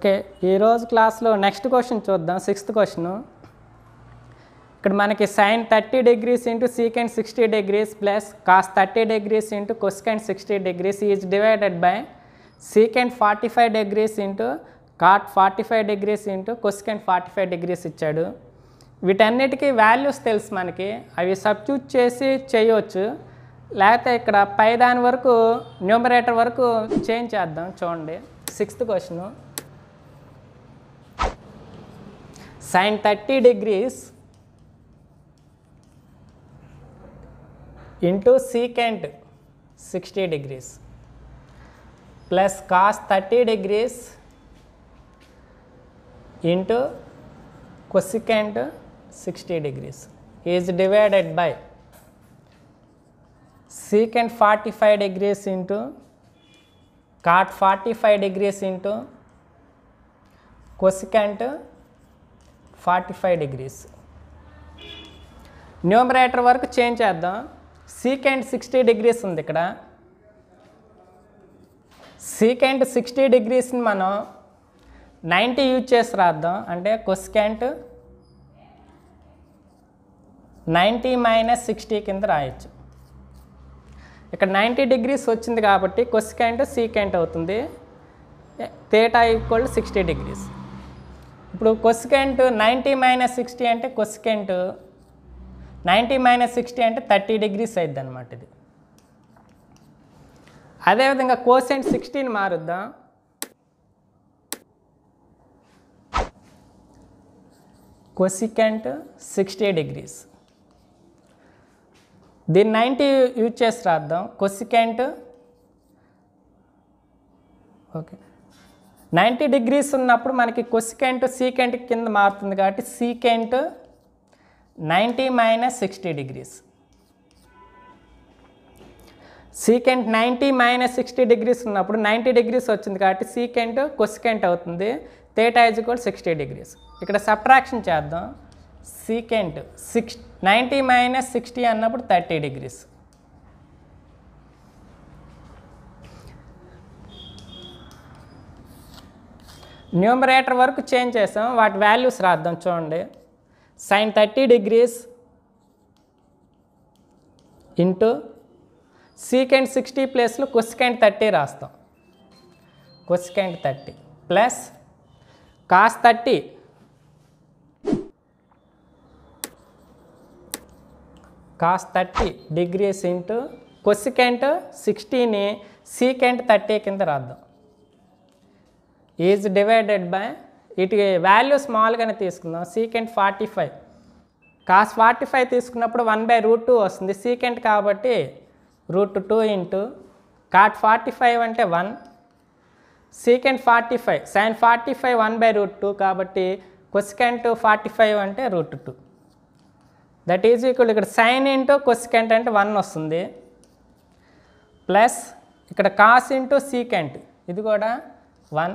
okay ఈరోజు క్లాస్లో next question చూద్దాం సిక్స్త్ క్వశ్చన్ ఇక్కడ మనకి sign thirty degrees into secant sixty degrees plus cos thirty degrees into and sixty degrees is divided by second forty five degrees into cot forty five degrees into and forty five degrees ఇచ్చాడు వీటన్నిటికీ values తెలుసు మనకి అవి substitute చేసి చేయవచ్చు లేకపోతే ఇక్కడ పైదాని వరకు న్యూమరేటర్ వరకు చేంజ్ చేద్దాం చూడండి sixth question sin 30 degrees into secant 60 degrees plus cos 30 degrees into cosecant 60 degrees is divided by secant 45 degrees into cot 45 degrees into cosecant forty five degrees numerator వరకు చేంజ్ చేద్దాం సీకెంట్ సిక్స్టీ డిగ్రీస్ ఉంది ఇక్కడ secant sixty డిగ్రీస్ని మనం ninety use చేసి రాద్దాం అంటే cosecant ninety minus sixty కింద రాయొచ్చు ఇక్కడ నైంటీ డిగ్రీస్ వచ్చింది కాబట్టి కొస్కెంట్ సీకెంట్ అవుతుంది తేటా ఈక్వల్ సిక్స్టీ డిగ్రీస్ ఇప్పుడు కొసికెంట్ నైంటీ మైనస్ సిక్స్టీ అంటే కొసికెంట్ నైంటీ మైనస్ సిక్స్టీ అంటే థర్టీ డిగ్రీస్ అవుతుంది అనమాట ఇది అదేవిధంగా కోసెంట్ సిక్స్టీని మారుద్దాం కొసికెంట్ సిక్స్టీ డిగ్రీస్ దీన్ని నైంటీ యూజ్ చేసి రాద్దాం కొసికెంట్ ఓకే నైంటీ డిగ్రీస్ ఉన్నప్పుడు మనకి కొసికెంట్ సీకెంట్ కింద మారుతుంది కాబట్టి secant ninety minus sixty degrees secant ninety minus sixty degrees ఉన్నప్పుడు నైంటీ డిగ్రీస్ వచ్చింది కాబట్టి సీకెంట్ కొసికెంట్ అవుతుంది థేటా ఇజ్ కూడా సిక్స్టీ డిగ్రీస్ ఇక్కడ సబ్ట్రాక్షన్ చేద్దాం secant six ninety minus sixty అన్నప్పుడు థర్టీ డిగ్రీస్ న్యూమరేటర్ వరకు చేంజ్ చేసాం వాటి వాల్యూస్ రాద్దాం చూడండి sine thirty degrees into secant sixty ప్లేస్లో కొసికెండ్ థర్టీ రాస్తాం cosecant thirty plus cos thirty cos thirty degrees into cosecant సిక్స్టీని సీకెంట్ థర్టీ కింద రాద్దాం ఈజ్ డివైడెడ్ బై ఇటు వాల్యూ స్మాల్గానే తీసుకుందాం secant forty five cos forty five తీసుకున్నప్పుడు వన్ బై రూట్ టూ వస్తుంది సీకెంట్ కాబట్టి root two into cot forty five అంటే one secant forty five sine forty five one by root two కాబట్టి cosecant forty five అంటే root two that is equal ఇక్కడ sine into cosecant అంటే one వస్తుంది plus ఇక్కడ cos into secant ఇది కూడా one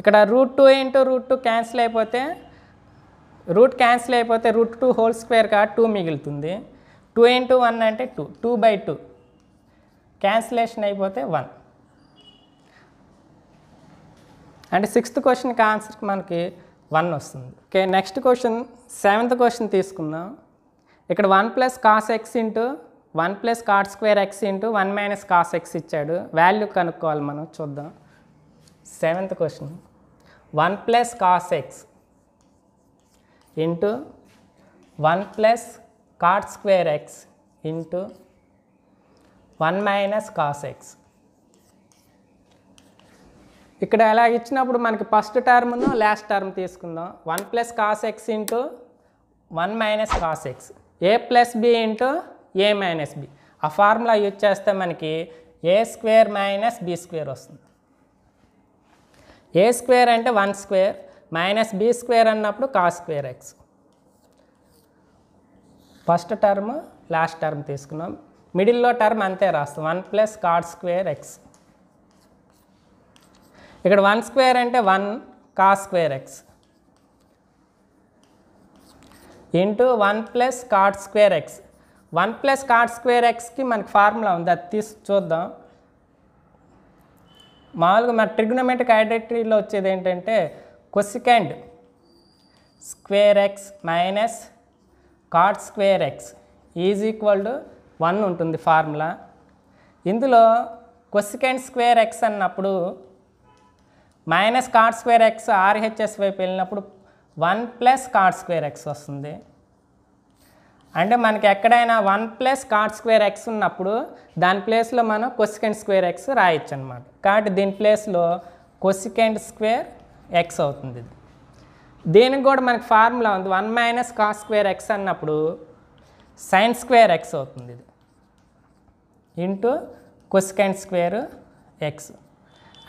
ఇక్కడ root two into root two cancel అయిపోతే రూట్ క్యాన్సిల్ అయిపోతే రూట్ టూ హోల్ స్క్వేర్ కా టూ మిగులుతుంది టూ ఇంటూ వన్ అంటే two two by two cancellation అయిపోతే వన్ అంటే సిక్స్త్ క్వశ్చన్కి ఆన్సర్ మనకి వన్ వస్తుంది okay next question seventh question తీసుకుందాం ఇక్కడ one plus cos X into one plus cot square X into one minus cos X ఇచ్చాడు value కనుక్కోవాలి మనం చూద్దాం seventh question one plus cos X into one plus cot square X into one minus cos X ఇక్కడ ఎలా ఇచ్చినప్పుడు మనకి first టర్మ్ను last term తీసుకుందాం one plus cos X into one minus cos X A plus B into A minus B ఆ formula use చేస్తే మనకి A square minus B square వస్తుంది ఏ స్క్వేర్ అంటే one square minus B square అన్నప్పుడు కా square X first term last term తీసుకున్నాం మిడిల్లో term అంతే రాస్తాం one plus cot square X ఇక్కడ వన్ స్క్వేర్ అంటే one cos square X into one plus cot square x one plus cot square ఎక్స్కి మనకి ఫార్ములా ఉంది అది తీసి చూద్దాం మామూలుగా మన ట్రిగ్నోమెట్రిక్ ఐడెంటిటీలో వచ్చేది ఏంటంటే cosecant square x minus cot square x is equal to one ఉంటుంది ఫార్ములా ఇందులో కొసికెండ్ స్క్వేర్ ఎక్స్ అన్నప్పుడు minus cot square x RHS వైపు వెళ్ళినప్పుడు one plus cot square x వస్తుంది అంటే మనకి ఎక్కడైనా one plus cot square x ఉన్నప్పుడు దాని ప్లేస్లో మనం కొసికెండ్ స్క్వేర్ ఎక్స్ రాయొచ్చు అనమాట కాబట్టి దీని ప్లేస్లో కొసికెండ్ స్క్వేర్ ఎక్స్ అవుతుంది ఇది దీనికి కూడా మనకి ఫార్ములా ఉంది one minus cot square x అన్నప్పుడు సైన్ స్క్వేర్ ఎక్స్ అవుతుంది ఇది ఇంటూ కొసికెండ్ స్క్వేర్ ఎక్స్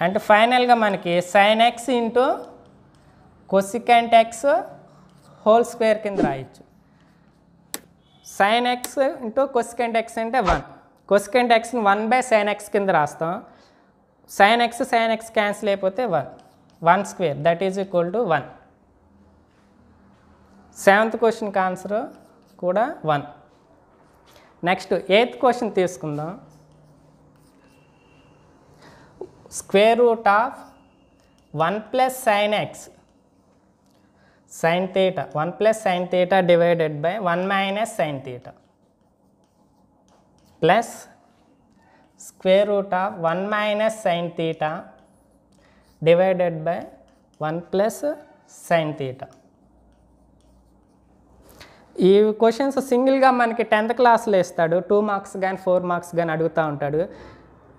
అంటే ఫైనల్గా మనకి sine x into cosecant x whole square కింద రాయొచ్చు sine x into cosecant x అంటే వన్ కొసికెంట్ ఎక్స్ని వన్ బై సైన్ ఎక్స్ కింద రాస్తాం sine x sine x cancel అయిపోతే one one square that is equal to one seventh క్వశ్చన్కి answer కూడా one next eighth question తీసుకుందాం square root of one plus sine x sin theta 1 plus sin theta divided by 1 minus sin theta plus square root of 1 minus sin theta divided by 1 plus sin theta ఈ questions సింగిల్గా మనకి tenth క్లాస్లో ఇస్తాడు two marks కానీ four marks కానీ అడుగుతూ ఉంటాడు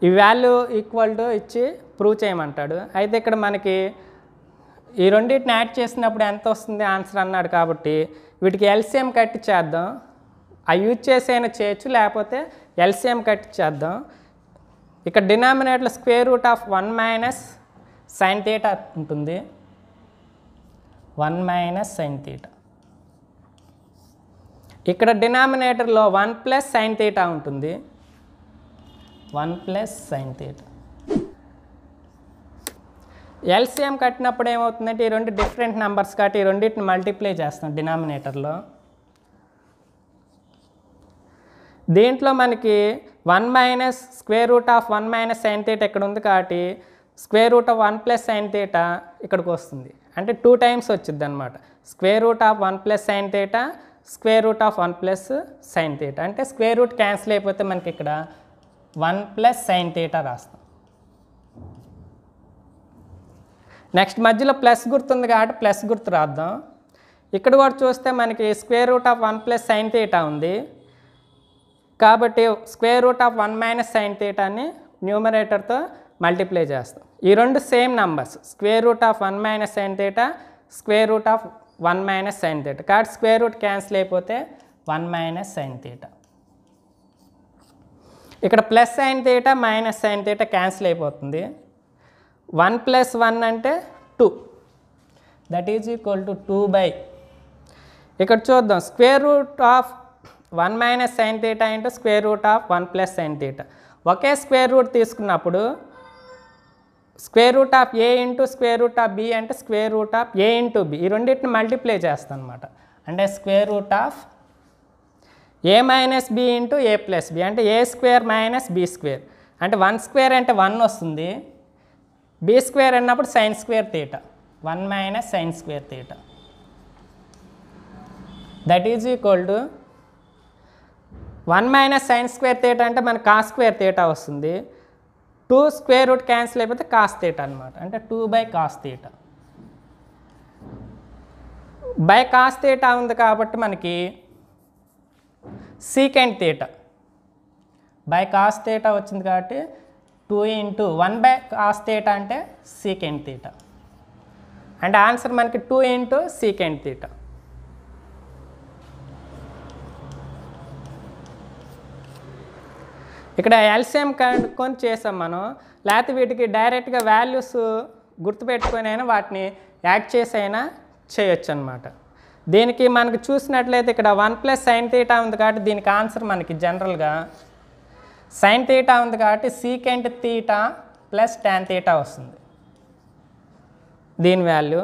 ఈ వాల్యూ ఈక్వల్ టు ఇచ్చి ప్రూవ్ చేయమంటాడు అయితే ఇక్కడ మనకి ఈ రెండింటిని యాడ్ చేసినప్పుడు ఎంత వస్తుంది ఆన్సర్ అన్నాడు కాబట్టి వీటికి ఎల్సిఎం కట్ చేద్దాం ఆ యూజ్ చేసి అయినా చేయొచ్చు లేకపోతే ఎల్సిఎం కట్ చేద్దాం ఇక్కడ డినామినేట్లో square root of one minus sine theta ఉంటుంది వన్ మైనస్ సైన్ థీట ఇక్కడ డినామినేటర్లో వన్ ప్లస్ సైన్ థీటా ఉంటుంది one plus sine theta LCM కట్టినప్పుడు ఏమవుతుందంటే ఈ రెండు డిఫరెంట్ నెంబర్స్ కాబట్టి ఈ రెండింటిని మల్టిప్లై చేస్తాం డినామినేటర్లో దీంట్లో మనకి one minus square root of one minus sine theta ఇక్కడ ఉంది కాబట్టి square root of one plus sine theta ఇక్కడికి వస్తుంది అంటే టూ టైమ్స్ వచ్చింది అనమాట square root of one plus sine theta square root of one plus sine theta అంటే square root cancel అయిపోతే మనకి ఇక్కడ వన్ ప్లస్ సైన్ థీటా రాస్తాం నెక్స్ట్ మధ్యలో ప్లస్ గుర్తుంది కాబట్టి ప్లస్ గుర్తు రాద్దాం ఇక్కడ కూడా చూస్తే మనకి square root of one plus sine theta ఉంది కాబట్టి square root of one minus sine థీటాని న్యూమరేటర్తో మల్టిప్లై చేస్తాం ఈ రెండు same numbers square root of one minus sine theta square root of one minus sine theta కాబట్టి స్క్వేర్ రూట్ క్యాన్సిల్ అయిపోతే one minus sine theta ఇక్కడ plus sine theta minus sine theta cancel అయిపోతుంది one plus one అంటే two that is equal to two by ఇక్కడ చూద్దాం square root of one minus sine theta into square root of one plus sine theta ఒకే square root తీసుకున్నప్పుడు square root of A into square root of B అంటే square root of A into B ఈ రెండింటిని multiply చేస్తాను అనమాట అంటే square root of A minus B into A plus B అంటే A square minus B square అంటే one square అంటే one వస్తుంది బీ స్క్వేర్ అన్నప్పుడు sine square theta one minus sine square theta that is equal to one minus sine square theta అంటే మన cos square theta వస్తుంది two square root cancel అయిపోతే cos theta అనమాట అంటే two by cos theta by cos theta ఉంది కాబట్టి మనకి secant theta by cos theta వచ్చింది కాబట్టి two into one by cos theta అంటే సీకెంట్ తీట అండ్ ఆన్సర్ మనకి టూ ఇంటూ సీకెంట్ థీటా ఇక్కడ ఎల్సిఎం కనుక్కొని చేసాం మనం లేకపోతే వీటికి డైరెక్ట్గా వాల్యూస్ గుర్తుపెట్టుకొని అయినా వాటిని యాడ్ చేసి అయినా చేయొచ్చు అనమాట దీనికి మనకు చూసినట్లయితే ఇక్కడ వన్ ప్లస్ సైన్ తీటా ఉంది కాబట్టి దీనికి ఆన్సర్ మనకి జనరల్గా సైన్ తీటా ఉంది కాబట్టి secant theta plus tan theta వస్తుంది దీని వాల్యూ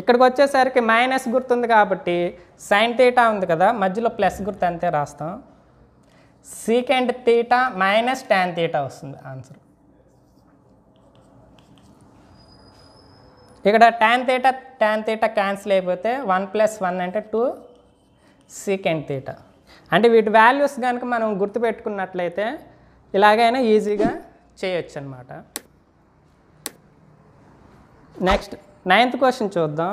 ఇక్కడికి వచ్చేసరికి మైనస్ గుర్తుంది కాబట్టి సైన్ తీటా ఉంది కదా మధ్యలో ప్లస్ గుర్తు అంతే రాస్తాం secant theta minus tan theta వస్తుంది ఆన్సర్ ఇక్కడ tan theta tan theta cancel అయిపోతే వన్ ప్లస్ వన్ అంటే టూ సీకెంట్ తీటా అంటే వీటి వాల్యూస్ కనుక మనం గుర్తుపెట్టుకున్నట్లయితే ఇలాగైనా ఈజీగా చేయొచ్చు అనమాట నెక్స్ట్ నైన్త్ క్వశ్చన్ చూద్దాం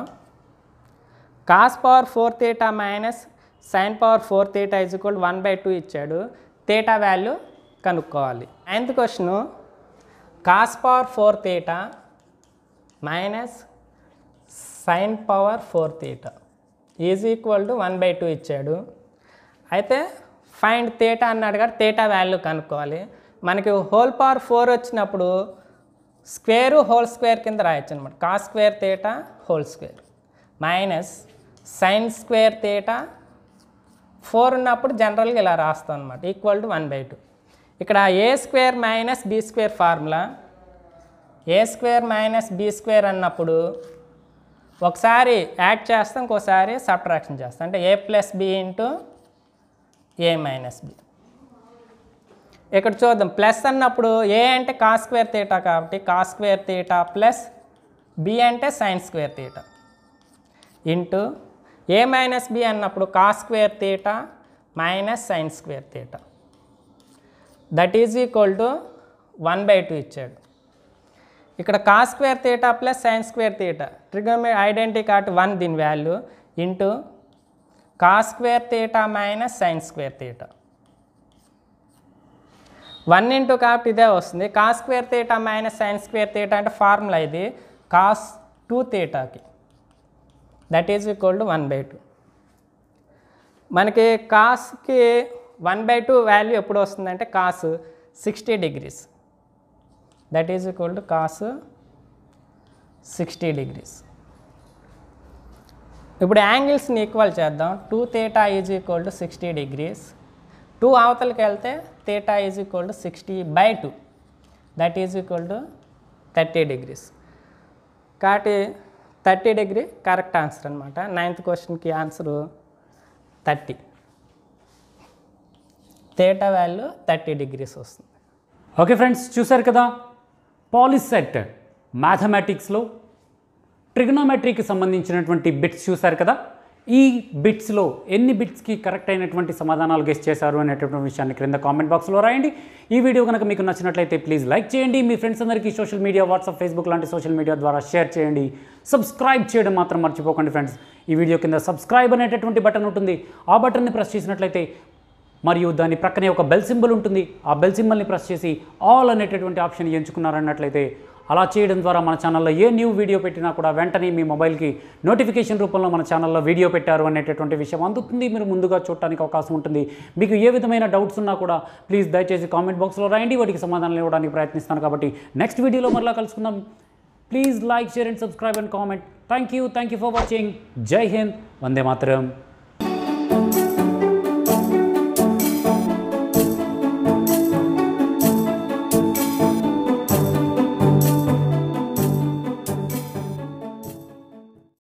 cos power four theta minus sine power four theta is equal one by two ఇచ్చాడు తేటా వాల్యూ కనుక్కోవాలి ninth question cos power four theta minus sine power four theta is equal to one by two ఇచ్చాడు అయితే find తేటా అన్నాడు కాబట్టి తేటా value కనుక్కోవాలి మనకి whole power four వచ్చినప్పుడు square whole square కింద రాయొచ్చు అనమాట cos square theta whole square minus sine square theta four ఉన్నప్పుడు జనరల్గా ఇలా రాస్తాం అనమాట equal to one by two ఇక్కడ A square minus B square formula A square minus B square అన్నప్పుడు ఒకసారి యాడ్ చేస్తాం ఇంకోసారి సబ్ట్రాక్షన్ చేస్తాం అంటే A plus B into A minus B ఇక్కడ చూద్దాం ప్లస్ అన్నప్పుడు ఏ అంటే కా స్క్వేర్ తీటా కాబట్టి cos square theta plus B అంటే sine square theta into A minus B అన్నప్పుడు కా square theta minus sine square theta that is equal to one by two ఇచ్చాడు ఇక్కడ cos square theta plus sine square theta trigonometric identity కార్డ్ one దీని వాల్యూ into cos square theta minus sine square theta one into కాబట్టి ఇదే వస్తుంది cos square theta minus sine square theta అంటే formula ఇది కాస్ టూ థియేటాకి that is equal to one by two మనకి కాస్కి వన్ బై టూ వాల్యూ ఎప్పుడు వస్తుందంటే cos sixty degrees that is equal to cos sixty degrees ఇప్పుడు యాంగిల్స్ని equal చేద్దాం two theta is equal to sixty degrees two అవతలకి వెళ్తే theta is equal to sixty by two that is equal to thirty degrees కాబట్టి thirty degree correct answer అనమాట ninth క్వశ్చన్కి answer thirty theta value thirty degrees వస్తుంది okay friends చూసారు కదా POLYCET మ్యాథమెటిక్స్లో ట్రిగ్నోమెట్రీకి సంబంధించినటువంటి bits చూశారు కదా ఈ బిట్స్లో ఎన్ని బిట్స్కి కరెక్ట్ అయినటువంటి సమాధానాలు గెస్ట్ చేశారు అనేటటువంటి విషయాన్ని క్రింద కామెంట్ బాక్స్లో రాయండి ఈ వీడియో కనుక మీకు నచ్చినట్లయితే ప్లీజ్ లైక్ చేయండి మీ ఫ్రెండ్స్ అందరికీ సోషల్ మీడియా వాట్సాప్ ఫేస్బుక్ లాంటి సోషల్ మీడియా ద్వారా షేర్ చేయండి సబ్స్క్రైబ్ చేయడం మాత్రం మర్చిపోకండి ఫ్రెండ్స్ ఈ వీడియో కింద సబ్స్క్రైబ్ అనేటటువంటి బటన్ ఉంటుంది ఆ బటన్ని ప్రెస్ చేసినట్లయితే మరియు దాని ప్రక్కనే ఒక బెల్ సింబల్ ఉంటుంది ఆ బెల్ సింబల్ని ప్రెస్ చేసి ఆల్ అనేటటువంటి ఆప్షన్ ఎంచుకున్నారన్నట్లయితే అలా చేయడం ద్వారా మన ఛానల్లో ఏ న్యూ వీడియో పెట్టినా కూడా వెంటనే మీ మొబైల్కి నోటిఫికేషన్ రూపంలో మన ఛానల్లో వీడియో పెట్టారు అనేటటువంటి విషయం అందుతుంది మీరు ముందుగా చూడటానికి అవకాశం ఉంటుంది మీకు ఏ విధమైన డౌట్స్ ఉన్నా కూడా ప్లీజ్ దయచేసి కామెంట్ బాక్స్లో రాయండి వాటికి సమాధానం ఇవ్వడానికి ప్రయత్నిస్తాను కాబట్టి నెక్స్ట్ వీడియోలో మరలా కలుసుకుందాం please like share and subscribe and comment thank you thank you for watching జై హింద్ వందే మాత్రం